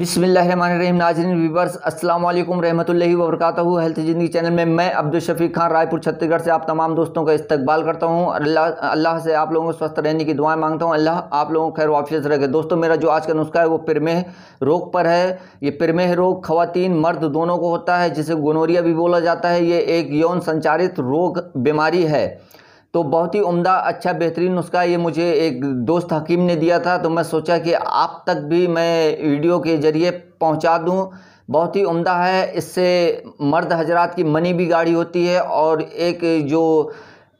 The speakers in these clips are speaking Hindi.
बिसमीम नाजरीन वीवर्स अस्सलाम वालेकुम रहमतुल्लाहि व बरकातहू हेल्थ ज़िंदगी चैनल में मैं अब्दुल शफी खान रायपुर छत्तीसगढ़ से आप तमाम दोस्तों का इस्तकबाल करता हूँ अल्लाह अल्लाह से आप लोगों को स्वस्थ रहने की दुआएं मांगता हूँ अल्लाह आप लोगों को खैर वाफियत रखे दोस्तों मेरा जो आज का नुस्खा है वो पिरमेह रोग पर है ये पिरमेह रोग खवतिन मर्द दोनों को होता है जिसे गोनोरिया भी बोला जाता है ये एक यौन संचारित रोग बीमारी है तो बहुत ही उम्दा अच्छा बेहतरीन नुस्खा ये मुझे एक दोस्त हकीम ने दिया था तो मैं सोचा कि आप तक भी मैं वीडियो के ज़रिए पहुंचा दूं बहुत ही उम्दा है इससे मर्द हजरात की मनी भी गाड़ी होती है और एक जो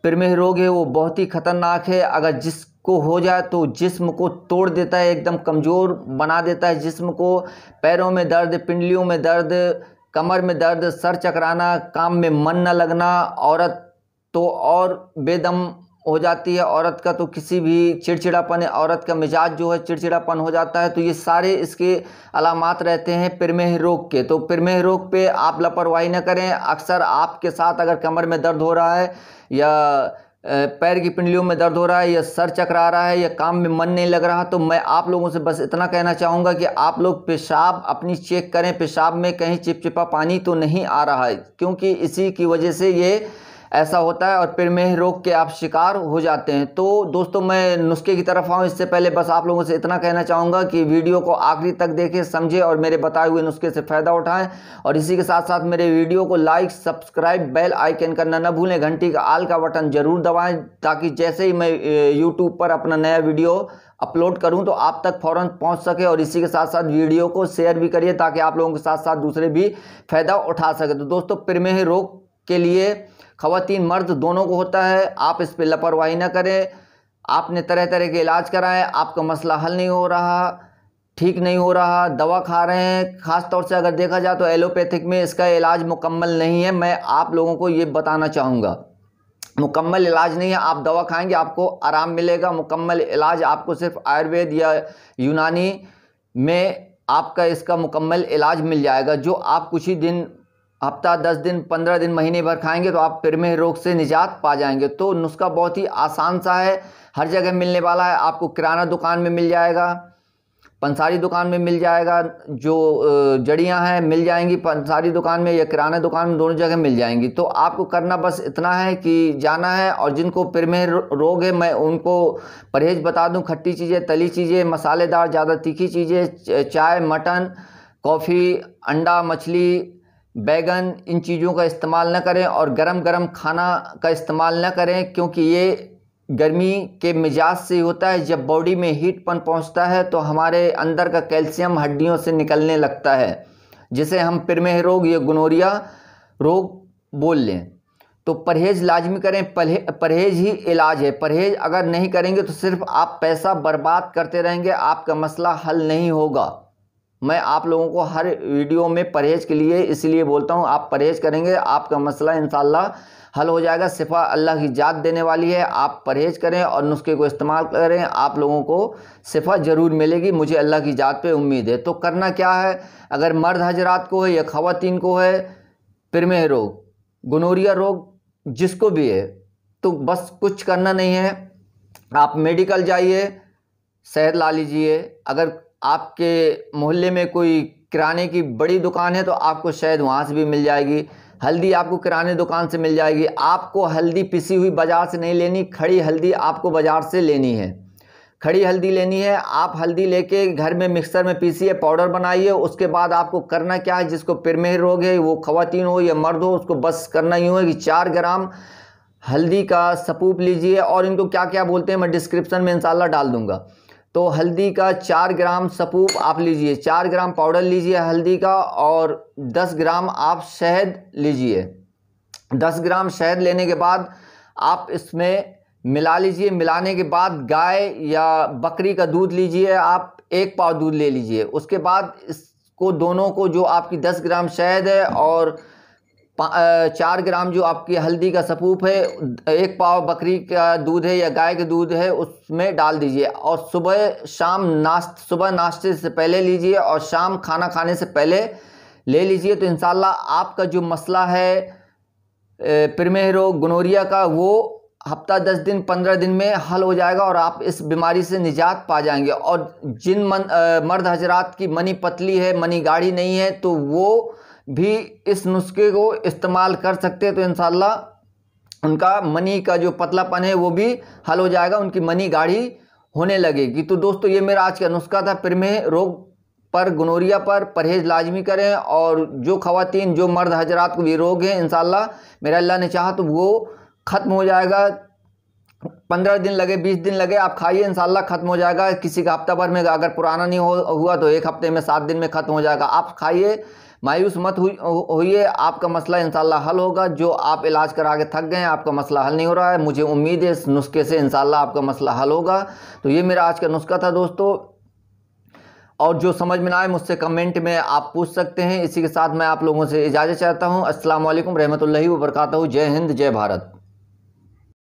प्रमेह रोग है वो बहुत ही ख़तरनाक है अगर जिस को हो जाए तो जिस्म को तोड़ देता है एकदम कमज़ोर बना देता है जिस्म को पैरों में दर्द पिंडलियों में दर्द कमर में दर्द सर चकराना काम में मन न लगना औरत तो और बेदम हो जाती है औरत का तो किसी भी चिड़चिड़ापन औरत का मिजाज जो है चिड़चिड़ापन हो जाता है तो ये सारे इसके अलामत रहते हैं प्रमेह रोग के तो प्रमेह रोग पे आप लापरवाही ना करें अक्सर आपके साथ अगर कमर में दर्द हो रहा है या पैर की पिंडलियों में दर्द हो रहा है या सर चकरा रहा है या काम में मन नहीं लग रहा तो मैं आप लोगों से बस इतना कहना चाहूँगा कि आप लोग पेशाब अपनी चेक करें पेशाब में कहीं चिपचिपा पानी तो नहीं आ रहा है क्योंकि इसी की वजह से ये ऐसा होता है और फिर मेह रोग के आप शिकार हो जाते हैं तो दोस्तों मैं नुस्खे की तरफ आऊँ इससे पहले बस आप लोगों से इतना कहना चाहूँगा कि वीडियो को आखिरी तक देखें समझें और मेरे बताए हुए नुस्खे से फ़ायदा उठाएँ और इसी के साथ साथ मेरे वीडियो को लाइक सब्सक्राइब बेल आइकन करना न भूलें घंटी का आल का बटन ज़रूर दबाएँ ताकि जैसे ही मैं यूट्यूब पर अपना नया वीडियो अपलोड करूं तो आप तक फौरन पहुंच सके और इसी के साथ साथ वीडियो को शेयर भी करिए ताकि आप लोगों के साथ साथ दूसरे भी फ़ायदा उठा सके तो दोस्तों प्रमेह रोग के लिए खातन मर्द दोनों को होता है आप इस पर लापरवाही ना करें आपने तरह तरह के इलाज कराएं आपका मसला हल नहीं हो रहा ठीक नहीं हो रहा दवा खा रहे हैं ख़ास तौर से अगर देखा जाए तो एलोपैथिक में इसका इलाज मुकम्मल नहीं है मैं आप लोगों को ये बताना चाहूँगा मुकम्मल इलाज नहीं है आप दवा खाएंगे आपको आराम मिलेगा मुकम्मल इलाज आपको सिर्फ आयुर्वेद या यूनानी में आपका इसका मुकम्मल इलाज मिल जाएगा जो आप कुछ ही दिन हफ्ता दस दिन पंद्रह दिन महीने भर खाएंगे तो आप प्रमेह रोग से निजात पा जाएंगे तो नुस्खा बहुत ही आसान सा है हर जगह मिलने वाला है आपको किराना दुकान में मिल जाएगा पंसारी दुकान में मिल जाएगा जो जड़ियाँ हैं मिल जाएंगी पंसारी दुकान में या किराना दुकान में दोनों जगह मिल जाएंगी तो आपको करना बस इतना है कि जाना है और जिनको प्रमेह रोग है मैं उनको परहेज बता दूं खट्टी चीज़ें तली चीज़ें मसालेदार ज़्यादा तीखी चीज़ें चाय मटन कॉफ़ी अंडा मछली बैगन इन चीज़ों का इस्तेमाल न करें और गरम गरम खाना का इस्तेमाल न करें क्योंकि ये गर्मी के मिजाज से होता है जब बॉडी में हीटपन पहुंचता है तो हमारे अंदर का कैल्शियम हड्डियों से निकलने लगता है जिसे हम प्रमेह रोग या गनोरिया रोग बोल लें तो परहेज़ लाजमी करें परहेज़ ही इलाज है परहेज़ अगर नहीं करेंगे तो सिर्फ आप पैसा बर्बाद करते रहेंगे आपका मसला हल नहीं होगा मैं आप लोगों को हर वीडियो में परहेज़ के लिए इसलिए बोलता हूँ आप परहेज़ करेंगे आपका मसला इन हल हो जाएगा सिफा अल्लाह की जात देने वाली है आप परहेज़ करें और नुस्खे को इस्तेमाल करें आप लोगों को सिफा ज़रूर मिलेगी मुझे अल्लाह की जात पे उम्मीद है तो करना क्या है अगर मर्द हजरात को है या ख़वान को है प्रमेह रोग गनोरिया रोग जिसको भी है तो बस कुछ करना नहीं है आप मेडिकल जाइए शहर ला लीजिए अगर आपके मोहल्ले में कोई किराने की बड़ी दुकान है तो आपको शायद वहाँ से भी मिल जाएगी हल्दी आपको किराने दुकान से मिल जाएगी आपको हल्दी पिसी हुई बाज़ार से नहीं लेनी खड़ी हल्दी आपको बाज़ार से लेनी है खड़ी हल्दी लेनी है आप हल्दी लेके घर में मिक्सर में पीसिए पाउडर बनाइए उसके बाद आपको करना क्या है जिसको पिरमेह रोग है वो खवातीन हो या मर्द हो उसको बस करना यूँ है कि चार ग्राम हल्दी का सपूप लीजिए और इनको क्या क्या बोलते हैं मैं डिस्क्रिप्शन में इंशाल्लाह डाल दूंगा तो हल्दी का चार ग्राम सपूप आप लीजिए चार ग्राम पाउडर लीजिए हल्दी का और दस ग्राम आप शहद लीजिए दस ग्राम शहद लेने के बाद आप इसमें मिला लीजिए मिलाने के बाद गाय या बकरी का दूध लीजिए आप एक पाव दूध ले लीजिए उसके बाद इसको दोनों को जो आपकी दस ग्राम शहद है और चार ग्राम जो आपकी हल्दी का सपूप है एक पाव बकरी का दूध है या गाय का दूध है उसमें डाल दीजिए और सुबह शाम नाश्त सुबह नाश्ते से पहले लीजिए और शाम खाना खाने से पहले ले लीजिए तो इन आपका जो मसला है प्रमेह रोग गनोरिया का वो हफ्ता दस दिन पंद्रह दिन में हल हो जाएगा और आप इस बीमारी से निजात पा जाएंगे और जिन मन, आ, मर्द हजरात की मनी पतली है मनी गाढ़ी नहीं है तो वो भी इस नुस्खे को इस्तेमाल कर सकते हैं तो इन उनका मनी का जो पतलापन है वो भी हल हो जाएगा उनकी मनी गाढ़ी होने लगेगी तो दोस्तों ये मेरा आज का नुस्खा था प्रमेह रोग पर गनोरिया पर परहेज़ लाजमी करें और जो खातन जो मर्द हजरात को भी रोग हैं इन मेरा अल्लाह ने चाहा तो वो ख़त्म हो जाएगा पंद्रह दिन लगे बीस दिन लगे आप खाइए इनशाला ख़त्म हो जाएगा किसी का हफ्ता भर में अगर पुराना नहीं हो हुआ तो एक हफ्ते में सात दिन में ख़त्म हो जाएगा आप खाइए मायूस मत होइए आपका मसला इनशाला हल होगा जो आप इलाज करा के थक गए हैं आपका मसला हल नहीं हो रहा है मुझे उम्मीद है इस नुस्खे से इनशाला आपका मसला हल होगा तो ये मेरा आज का नुस्खा था दोस्तों और जो समझ में ना आए मुझसे कमेंट में आप पूछ सकते हैं इसी के साथ मैं आप लोगों से इजाज़त चाहता हूँ असल रहमत वरकता हूँ जय हिंद जय भारत